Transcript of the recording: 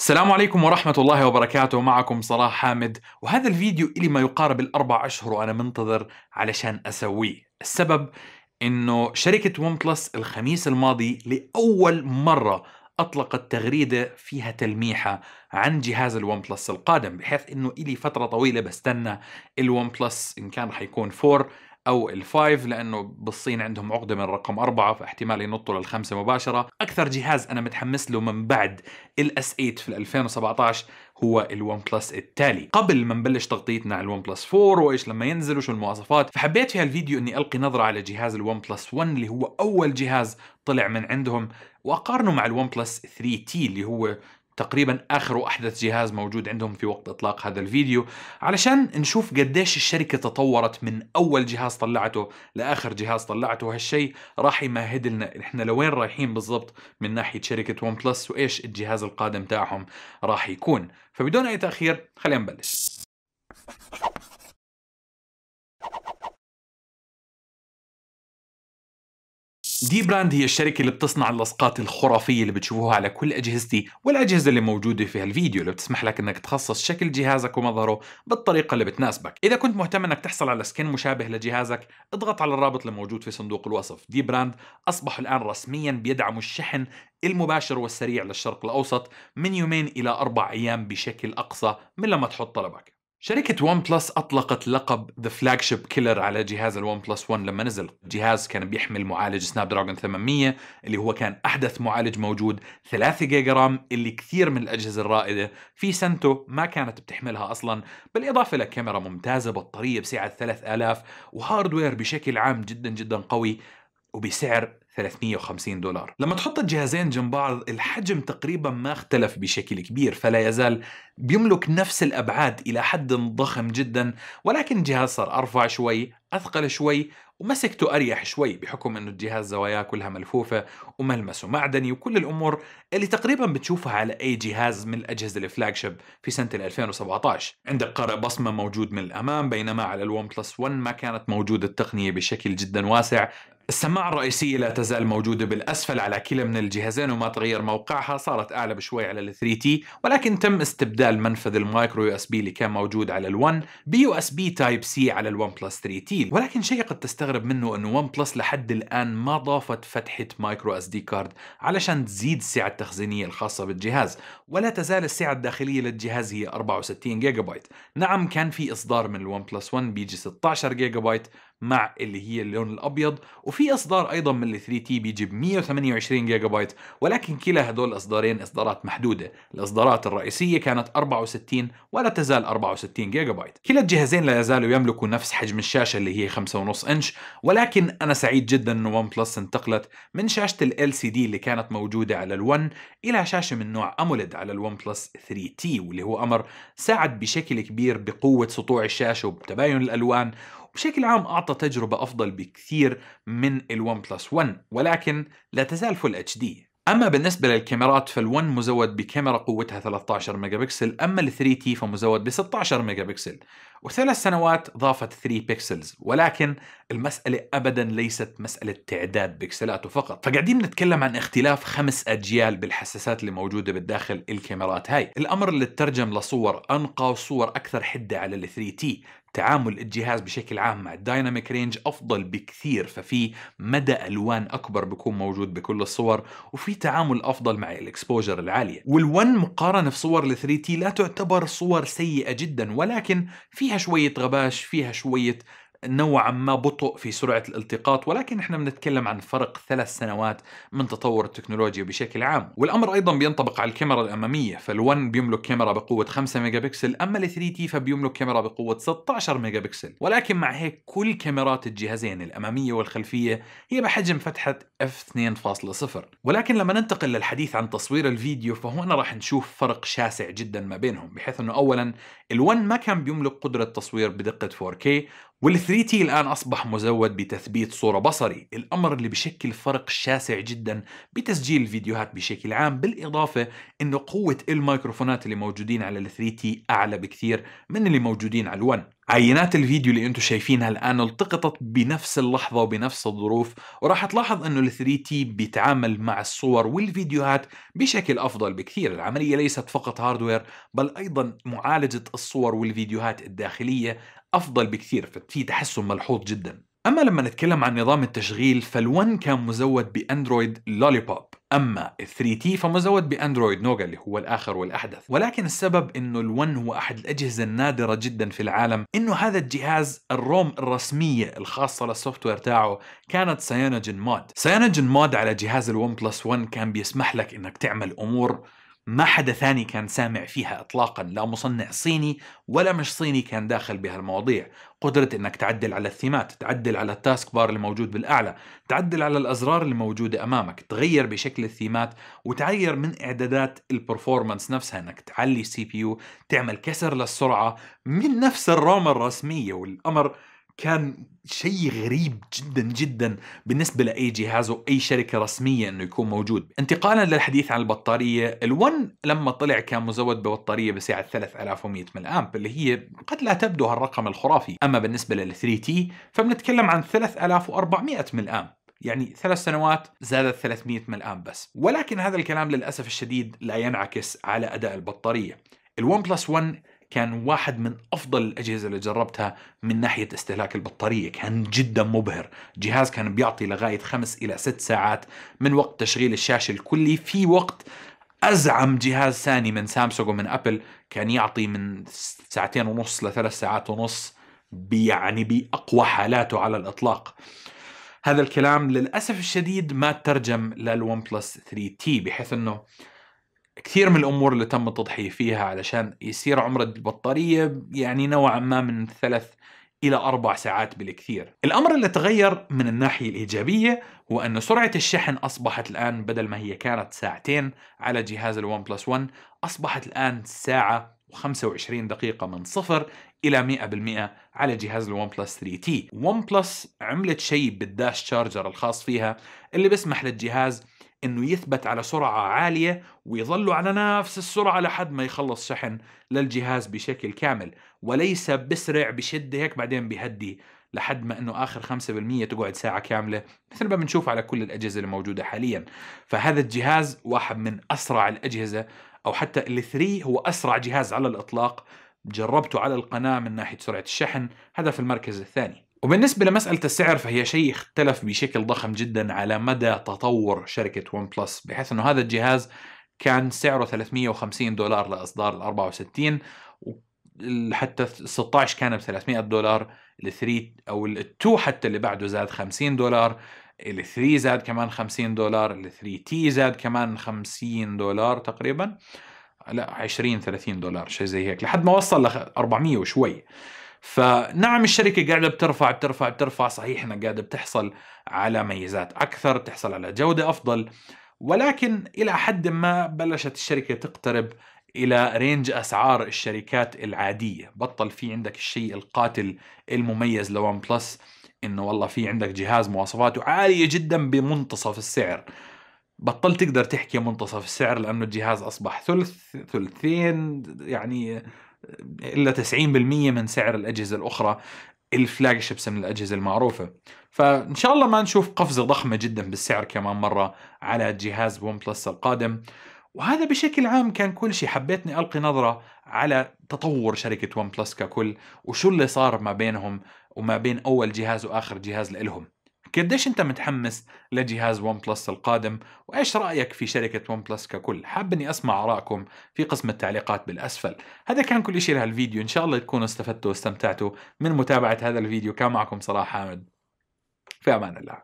السلام عليكم ورحمة الله وبركاته معكم صلاح حامد وهذا الفيديو إلي ما يقارب الأربع أشهر وأنا منتظر علشان أسويه السبب إنه شركة ون بلس الخميس الماضي لأول مرة أطلقت تغريدة فيها تلميحة عن جهاز الون بلس القادم بحيث إنه إلي فترة طويلة بستنى الون بلس إن كان رح يكون 4 او الفايف لانه بالصين عندهم عقده من رقم أربعة فاحتمال ينطوا للخمسة مباشرة اكثر جهاز انا متحمس له من بعد الاس 8 في 2017 هو الون بلس التالي قبل ما نبلش تغطيتنا على الون بلس 4 وايش لما ينزل وشو المواصفات فحبيت في هالفيديو اني القي نظره على جهاز الون بلس 1 اللي هو اول جهاز طلع من عندهم واقارنه مع الون بلس 3 تي اللي هو تقريبا اخر واحدث جهاز موجود عندهم في وقت اطلاق هذا الفيديو علشان نشوف قديش الشركه تطورت من اول جهاز طلعته لاخر جهاز طلعته هالشيء راح يمهد لنا احنا لوين رايحين بالضبط من ناحيه شركه ون بلس وايش الجهاز القادم تاعهم راح يكون فبدون اي تاخير خلينا نبلش دي براند هي الشركة اللي بتصنع اللصقات الخرافية اللي بتشوفوها على كل أجهزتي والأجهزة اللي موجودة في هالفيديو اللي بتسمح لك أنك تخصص شكل جهازك ومظهره بالطريقة اللي بتناسبك إذا كنت مهتم أنك تحصل على سكن مشابه لجهازك اضغط على الرابط اللي موجود في صندوق الوصف دي براند أصبحوا الآن رسميا بيدعموا الشحن المباشر والسريع للشرق الأوسط من يومين إلى أربع أيام بشكل أقصى من لما تحط طلبك شركة ون بلس أطلقت لقب ذا فلاج شيب كيلر على جهاز الون بلس 1 لما نزل، الجهاز كان بيحمل معالج سناب دراجون 800 اللي هو كان أحدث معالج موجود 3 جيجا رام اللي كثير من الأجهزة الرائدة في سنتو ما كانت بتحملها أصلا، بالإضافة لكاميرا ممتازة بطارية بسعة 3000 وهاردوير بشكل عام جدا جدا قوي وبسعر 350 دولار لما تحط الجهازين جنب بعض الحجم تقريبا ما اختلف بشكل كبير فلا يزال بيملك نفس الأبعاد إلى حد ضخم جدا ولكن الجهاز صار أرفع شوي أثقل شوي ومسكته أريح شوي بحكم أنه الجهاز زواياه كلها ملفوفة وملمسه معدني وكل الأمور اللي تقريبا بتشوفها على أي جهاز من الأجهزة الفلاجشيب في سنة 2017 عندك قارئ بصمة موجود من الأمام بينما على الون بلس 1 ما كانت موجودة التقنية بشكل جدا واسع السماعة الرئيسية لا تزال موجودة بالأسفل على كلا من الجهازين وما تغير موقعها صارت أعلى بشوي على ال 3 تي ولكن تم استبدال منفذ المايكرو يو اس بي اللي كان موجود على ال1 بيو اس بي تايب سي علي الون بلس 3 تي ولكن شيء قد تستغرب المستغرب منه انه ون بلس لحد الان ما ضافت فتحه مايكرو اس دي كارد علشان تزيد السعه التخزينيه الخاصه بالجهاز ولا تزال السعه الداخليه للجهاز هي 64 جيجا بايت نعم كان في اصدار من الون بلس 1 بيجي 16 جيجا بايت مع اللي هي اللون الابيض وفي اصدار ايضا من ال 3 تي بيجيب 128 جيجا بايت ولكن كلا هدول الاصدارين اصدارات محدوده الاصدارات الرئيسيه كانت 64 ولا تزال 64 جيجا بايت كلا الجهازين لا يزالوا يملكوا نفس حجم الشاشه اللي هي 5.5 انش ولكن انا سعيد جدا ان ون بلس انتقلت من شاشه ال LCD اللي كانت موجوده على ال1 الى شاشه من نوع اموليد على ال1 بلس 3 تي واللي هو امر ساعد بشكل كبير بقوه سطوع الشاشه وبتباين الالوان بشكل عام أعطى تجربة أفضل بكثير من الون بلس 1 ولكن لا تزال فل اتش دي أما بالنسبة للكاميرات فال1 مزود بكاميرا قوتها 13 ميجا بكسل أما ال3 تي فمزود ب 16 ميجا بكسل وثلاث سنوات ضافت 3 بكسلز ولكن المسألة أبدا ليست مسألة تعداد بكسلات فقط فقاعدين نتكلم عن اختلاف خمس أجيال بالحساسات اللي موجودة بالداخل الكاميرات هاي الأمر اللي ترجم لصور أنقى وصور أكثر حدة على ال 3 تي تعامل الجهاز بشكل عام مع الدايناميك رينج افضل بكثير ففي مدى الوان اكبر بيكون موجود بكل الصور وفي تعامل افضل مع الاكسبوجر العاليه وال1 مقارنه في صور ال3 تي لا تعتبر صور سيئه جدا ولكن فيها شويه غباش فيها شويه نوعا ما بطء في سرعة الالتقاط ولكن احنا بنتكلم عن فرق ثلاث سنوات من تطور التكنولوجيا بشكل عام والأمر أيضا بينطبق على الكاميرا الأمامية فال1 بيملك كاميرا بقوة 5 ميجا بكسل أما ال3 تي فبيملك كاميرا بقوة 16 ميجا بكسل ولكن مع هيك كل كاميرات الجهازين الأمامية والخلفية هي بحجم فتحة f2.0 ولكن لما ننتقل للحديث عن تصوير الفيديو فهنا راح نشوف فرق شاسع جدا ما بينهم بحيث أنه أولا ال1 ما كان بيملك قدرة تصوير بدقة 4K وال 3 تي الآن أصبح مزود بتثبيت صورة بصري الأمر اللي بشكل فرق شاسع جدا بتسجيل الفيديوهات بشكل عام بالإضافة أنه قوة الميكروفونات اللي موجودين على ال 3 تي أعلى بكثير من اللي موجودين على ال 1 عينات الفيديو اللي انتم شايفينها الان التقطت بنفس اللحظة وبنفس الظروف وراح تلاحظ انه ال 3 تي بيتعامل مع الصور والفيديوهات بشكل افضل بكثير العملية ليست فقط هاردوير بل ايضا معالجة الصور والفيديوهات الداخلية افضل بكثير ففي تحسن ملحوظ جدا اما لما نتكلم عن نظام التشغيل فال1 كان مزود باندرويد لوليبوب اما 3 تي فمزود باندرويد نوجا اللي هو الاخر والاحدث ولكن السبب انه ال1 هو احد الاجهزه النادره جدا في العالم انه هذا الجهاز الروم الرسميه الخاصه للسوفت وير تاعه كانت سيانوجين مود سيانوجين مود على جهاز ال1 بلس 1 كان بيسمح لك انك تعمل امور ما حدا ثاني كان سامع فيها اطلاقا لا مصنع صيني ولا مش صيني كان داخل بهالمواضيع قدرة انك تعدل على الثيمات تعدل على التاسك بار اللي موجود بالاعلى تعدل على الازرار اللي موجودة امامك تغير بشكل الثيمات وتغير من اعدادات البرفورمانس نفسها انك تعلي السي بي يو تعمل كسر للسرعة من نفس الروم الرسمية والامر كان شيء غريب جدا جدا بالنسبة لأي جهاز وأي شركة رسمية أنه يكون موجود انتقالا للحديث عن البطارية الون لما طلع كان مزود ببطارية بسعة 3100 ملي أمب اللي هي قد لا تبدو هالرقم الخرافي أما بالنسبة لل 3 تي فبنتكلم عن 3400 ملي أمب يعني ثلاث سنوات زادت 300 ملي أمب بس ولكن هذا الكلام للأسف الشديد لا ينعكس على أداء البطارية الون بلس 1 كان واحد من افضل الاجهزه اللي جربتها من ناحيه استهلاك البطاريه كان جدا مبهر جهاز كان بيعطي لغايه خمس الى ست ساعات من وقت تشغيل الشاشه الكلي في وقت ازعم جهاز ثاني من سامسونج ومن ابل كان يعطي من ساعتين ونص لثلاث ساعات ونص يعني باقوى حالاته على الاطلاق هذا الكلام للاسف الشديد ما ترجم للون بلس 3 تي بحيث انه كثير من الامور اللي تم التضحيه فيها علشان يصير عمر البطاريه يعني نوعا ما من ثلاث إلى أربع ساعات بالكثير. الأمر اللي تغير من الناحية الإيجابية هو أن سرعة الشحن أصبحت الآن بدل ما هي كانت ساعتين على جهاز الون بلس 1 أصبحت الآن ساعة و25 دقيقة من صفر إلى 100% على جهاز الون بلس 3 تي. ون بلس عملت شيء بالداش تشارجر الخاص فيها اللي بيسمح للجهاز انه يثبت على سرعة عالية ويظل على نفس السرعة لحد ما يخلص شحن للجهاز بشكل كامل وليس بسرع بشدة هيك بعدين بهدي لحد ما انه اخر 5% تقعد ساعة كاملة مثل ما بنشوف على كل الاجهزة الموجوده حاليا فهذا الجهاز واحد من اسرع الاجهزة او حتى ال3 هو اسرع جهاز على الاطلاق جربته على القناة من ناحية سرعة الشحن هذا في المركز الثاني وبالنسبة لمسألة السعر فهي شيء اختلف بشكل ضخم جدا على مدى تطور شركة ون بلس بحيث انه هذا الجهاز كان سعره 350 دولار لاصدار ال 64 حتى 16 كان ب 300 دولار ال 3 او ال 2 حتى اللي بعده زاد 50 دولار ال 3 زاد كمان 50 دولار ال 3 تي زاد كمان 50 دولار تقريبا لا 20 30 دولار شيء زي هيك لحد ما وصل ل 400 وشوي فنعم الشركة قاعدة بترفع بترفع بترفع صحيح انها قاعدة بتحصل على ميزات أكثر بتحصل على جودة أفضل ولكن إلى حد ما بلشت الشركة تقترب إلى رينج أسعار الشركات العادية بطل في عندك الشيء القاتل المميز لون بلس إنه والله في عندك جهاز مواصفاته عالية جدا بمنتصف السعر بطلت تقدر تحكي منتصف السعر لأنه الجهاز أصبح ثلث ثلثين يعني الا 90% من سعر الاجهزه الاخرى الفلاج شيبس من الاجهزه المعروفه فان شاء الله ما نشوف قفزه ضخمه جدا بالسعر كمان مره على جهاز ون بلس القادم وهذا بشكل عام كان كل شيء حبيتني القي نظره على تطور شركه ون بلس ككل وشو اللي صار ما بينهم وما بين اول جهاز واخر جهاز لهم قديش انت متحمس لجهاز ون بلس القادم وايش رايك في شركه ون بلس ككل حاب اني اسمع ارائكم في قسم التعليقات بالاسفل هذا كان كل شيء لهالفيديو ان شاء الله تكونوا استفدتوا واستمتعتوا من متابعه هذا الفيديو كان معكم صلاح حامد في امان الله